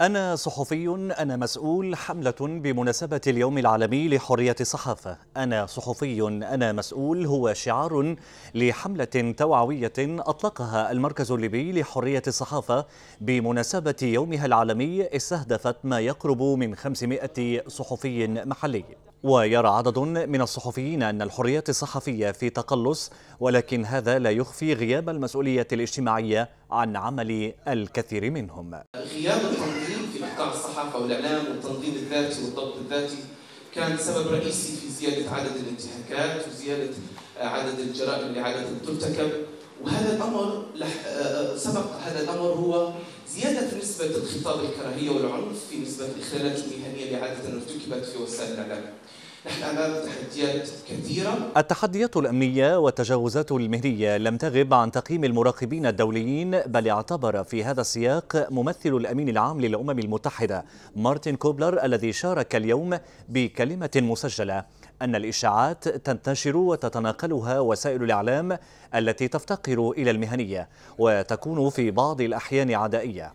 أنا صحفي أنا مسؤول حملة بمناسبة اليوم العالمي لحرية الصحافة أنا صحفي أنا مسؤول هو شعار لحملة توعوية أطلقها المركز الليبي لحرية الصحافة بمناسبة يومها العالمي استهدفت ما يقرب من 500 صحفي محلي ويرى عدد من الصحفيين أن الحرية الصحفية في تقلص ولكن هذا لا يخفي غياب المسؤولية الاجتماعية عن عمل الكثير منهم غياب التنظيم في قطاع الصحافة والإعلام والتنظيم الذاتي والضبط الذاتي كان سبب رئيسي في زيادة عدد الانتهاكات وزيادة عدد الجرائم اللي عادة ترتكب وهذا الأمر آه، آه، سبق هذا الأمر هو نسبة الخطاب الكراهية والعنف في نسبة الإخلالات المهنية اللي عادة ارتكبت في وسائل الإعلام نحن تحديات كثيرة التحديات الأمنية والتجاوزات المهنية لم تغب عن تقييم المراقبين الدوليين بل اعتبر في هذا السياق ممثل الأمين العام للأمم المتحدة مارتن كوبلر الذي شارك اليوم بكلمة مسجلة أن الإشاعات تنتشر وتتناقلها وسائل الإعلام التي تفتقر إلى المهنية وتكون في بعض الأحيان عدائية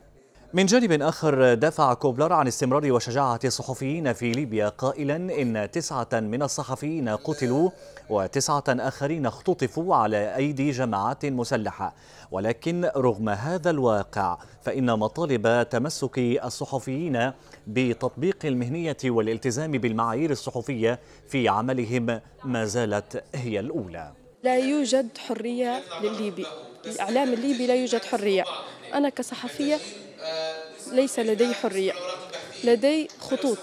من جانب آخر دافع كوبلر عن استمرار وشجاعة الصحفيين في ليبيا قائلا إن تسعة من الصحفيين قتلوا وتسعة آخرين اختطفوا على أيدي جماعات مسلحة ولكن رغم هذا الواقع فإن مطالب تمسك الصحفيين بتطبيق المهنية والالتزام بالمعايير الصحفية في عملهم ما زالت هي الأولى لا يوجد حرية للليبي الإعلام الليبي لا يوجد حرية أنا كصحفية ليس لدي حرية لدي خطوط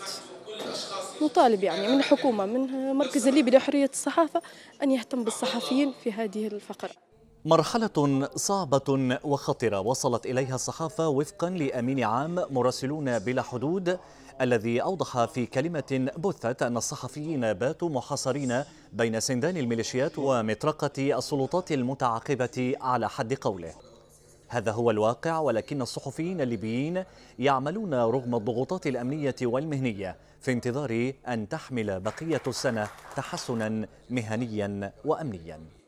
نطالب يعني من الحكومة من مركز الليبي لحرية الصحافة أن يهتم بالصحفيين في هذه الفقرة مرحلة صعبة وخطرة وصلت إليها الصحافة وفقا لأمين عام مراسلون بلا حدود الذي أوضح في كلمة بثت أن الصحفيين باتوا محاصرين بين سندان الميليشيات ومطرقة السلطات المتعاقبة على حد قوله هذا هو الواقع ولكن الصحفيين الليبيين يعملون رغم الضغوطات الأمنية والمهنية في انتظار أن تحمل بقية السنة تحسنا مهنيا وأمنيا